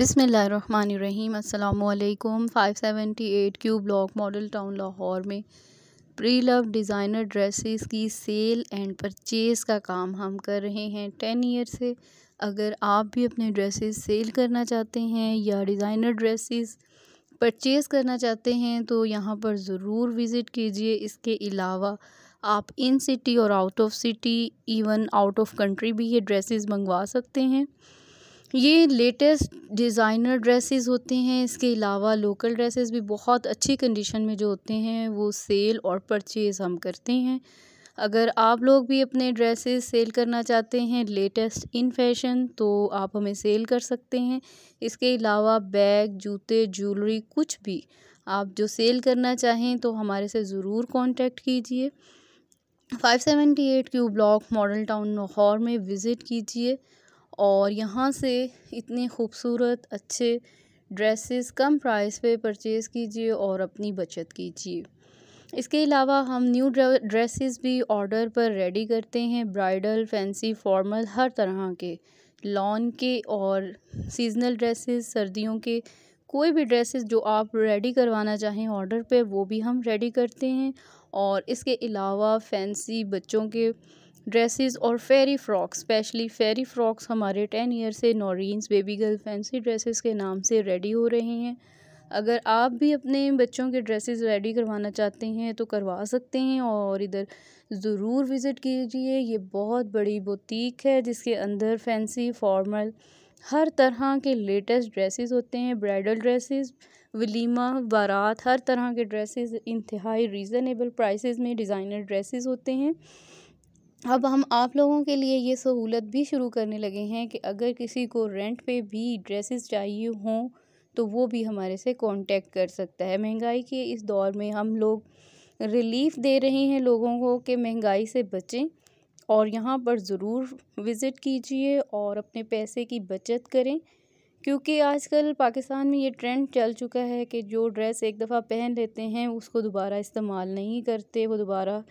बिसमीम अल्लाम five seventy eight Q block Model Town Lahore में प्री लव डिज़ाइनर ड्रेसेस की सेल एंड परचेज़ का काम हम कर रहे हैं टेन ईयर से अगर आप भी अपने ड्रेसेस सेल करना चाहते हैं या डिज़ाइनर ड्रेसेस परचेज़ करना चाहते हैं तो यहाँ पर ज़रूर विज़िट कीजिए इसके अलावा आप इन सिटी और out of city even out of country भी ये ड्रेसेस मंगवा सकते हैं ये लेटेस्ट डिज़ाइनर ड्रेसेस होते हैं इसके अलावा लोकल ड्रेसेस भी बहुत अच्छी कंडीशन में जो होते हैं वो सेल और परचेज़ हम करते हैं अगर आप लोग भी अपने ड्रेसेस सेल करना चाहते हैं लेटेस्ट इन फैशन तो आप हमें सेल कर सकते हैं इसके अलावा बैग जूते ज्वेलरी कुछ भी आप जो सेल करना चाहें तो हमारे से ज़रूर कांटेक्ट कीजिए five seventy eight Q block Model Town Lahore में विज़िट कीजिए और यहाँ से इतने खूबसूरत अच्छे ड्रेसेस कम प्राइस पे परचेज़ कीजिए और अपनी बचत कीजिए इसके अलावा हम न्यू ड्रेसेस भी ऑर्डर पर रेडी करते हैं ब्राइडल फैंसी फॉर्मल हर तरह के लॉन के और सीजनल ड्रेसेस सर्दियों के कोई भी ड्रेसेस जो आप रेडी करवाना चाहें ऑर्डर पे वो भी हम रेडी करते हैं और इसके अलावा फैंसी बच्चों के ड्रेसेस और fairy frock specially fairy frocks हमारे टेन ईयर से Noreen's baby girl fancy dresses के नाम से रेडी हो रहे हैं अगर आप भी अपने बच्चों के ड्रेसेस रेडी करवाना चाहते हैं तो करवा सकते हैं और इधर ज़रूर विज़िट कीजिए ये बहुत बड़ी बुटीक है जिसके अंदर फैंसी फॉर्मल हर तरह के लेटेस्ट ड्रेसेस होते हैं ब्राइडल ड्रेसेस वलीमा बारात हर तरह के ड्रेसेस इंतहाई रीज़नेबल प्राइसेस में डिज़ाइनर ड्रेसेस होते हैं अब हम आप लोगों के लिए ये सहूलत भी शुरू करने लगे हैं कि अगर किसी को रेंट पे भी ड्रेसेस चाहिए हों तो वो भी हमारे से कांटेक्ट कर सकता है महंगाई के इस दौर में हम लोग रिलीफ दे रहे हैं लोगों को कि महंगाई से बचें और यहाँ पर ज़रूर विज़िट कीजिए और अपने पैसे की बचत करें क्योंकि आजकल पाकिस्तान में ये ट्रेंड चल चुका है कि जो ड्रेस एक दफ़ा पहन लेते हैं उसको दोबारा इस्तेमाल नहीं करते वो दोबारा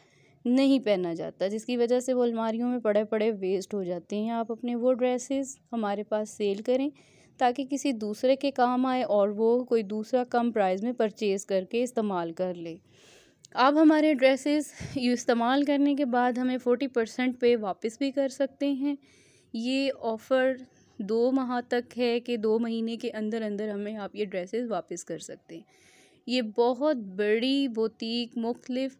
नहीं पहना जाता जिसकी वजह से वो अलमारियों में पड़े पड़े वेस्ट हो जाते हैं आप अपने वो ड्रेसेस हमारे पास सेल करें ताकि किसी दूसरे के काम आए और वो कोई दूसरा कम प्राइस में परचेज़ करके इस्तेमाल कर ले आप हमारे ड्रेसेस इस्तेमाल करने के बाद हमें फ़ोटी परसेंट पे वापस भी कर सकते हैं ये ऑफ़र दो माह तक है कि दो महीने के अंदर अंदर हमें आप ये ड्रेसेस वापस कर सकते हैं ये बहुत बड़ी बोतीक मुख्तलिफ़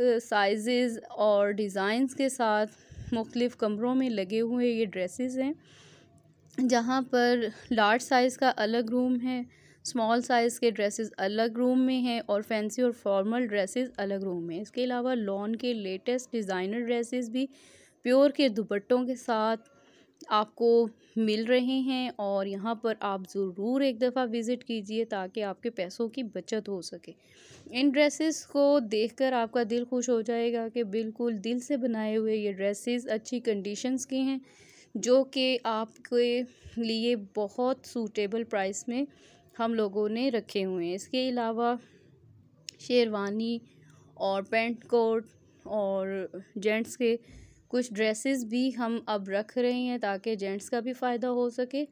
साइज़ और डिज़ाइंस के साथ मुख्तलिफ़ कमरों में लगे हुए ये ड्रेसेस हैं जहाँ पर लार्ज साइज़ का अलग रूम है स्मॉल साइज़ के ड्रेसेस अलग रूम में हैं और फैंसी और फॉर्मल ड्रेसेस अलग रूम में इसके अलावा लॉन के लेटेस्ट डिज़ाइनर ड्रेसेस भी प्योर के दुपट्टों के साथ आपको मिल रहे हैं और यहाँ पर आप ज़रूर एक दफ़ा विज़िट कीजिए ताकि आपके पैसों की बचत हो सके इन ड्रेसेस को देखकर आपका दिल खुश हो जाएगा कि बिल्कुल दिल से बनाए हुए ये ड्रेसेस अच्छी कंडीशंस के हैं जो कि आपके लिए बहुत सूटेबल प्राइस में हम लोगों ने रखे हुए हैं इसके अलावा शेरवानी और पेंट कोट और जेंट्स के कुछ ड्रेसेस भी हम अब रख रहे हैं ताकि जेंट्स का भी फ़ायदा हो सके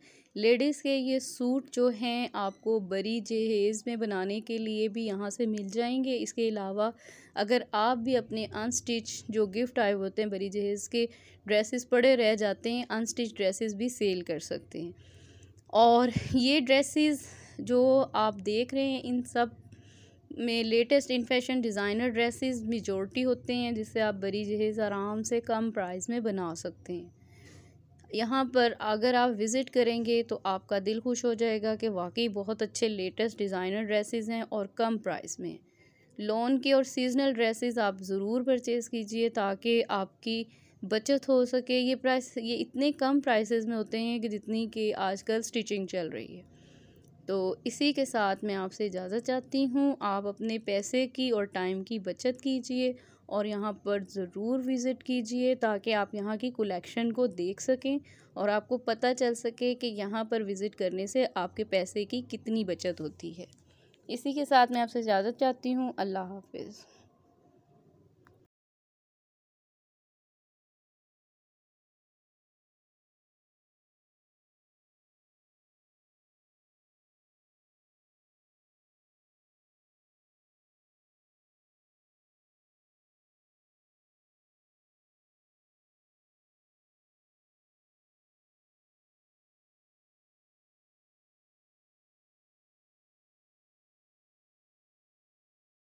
लेडीज़ के ये सूट जो हैं आपको बरी जहेज़ में बनाने के लिए भी यहाँ से मिल जाएंगे इसके अलावा अगर आप भी अपने अनस्टिच जो गिफ्ट आए होते हैं बरी जहेज़ के ड्रेसेस पड़े रह जाते हैं अनस्टिच ड्रेसेस भी सेल कर सकते हैं और ये ड्रेसेस जो आप देख रहे हैं इन सब में latest in fashion designer dresses majority होते हैं जिसे आप बड़ी जहेज़ आराम से कम प्राइस में बना सकते हैं यहाँ पर अगर आप विज़िट करेंगे तो आपका दिल खुश हो जाएगा कि वाकई बहुत अच्छे लेटेस्ट डिज़ाइनर ड्रेसेस हैं और कम प्राइस में लोन के और सीजनल ड्रेसेस आप ज़रूर परचेज़ कीजिए ताकि आपकी बचत हो सके ये प्राइस ये इतने कम प्राइसेस में होते हैं कि जितनी कि आजकल स्टिचिंग चल रही है तो इसी के साथ मैं आपसे इजाज़त चाहती हूँ आप अपने पैसे की और टाइम की बचत कीजिए और यहाँ पर ज़रूर विज़िट कीजिए ताकि आप यहाँ की कलेक्शन को देख सकें और आपको पता चल सके कि यहाँ पर विज़िट करने से आपके पैसे की कितनी बचत होती है इसी के साथ मैं आपसे इजाज़त चाहती हूँ अल्लाह हाफिज़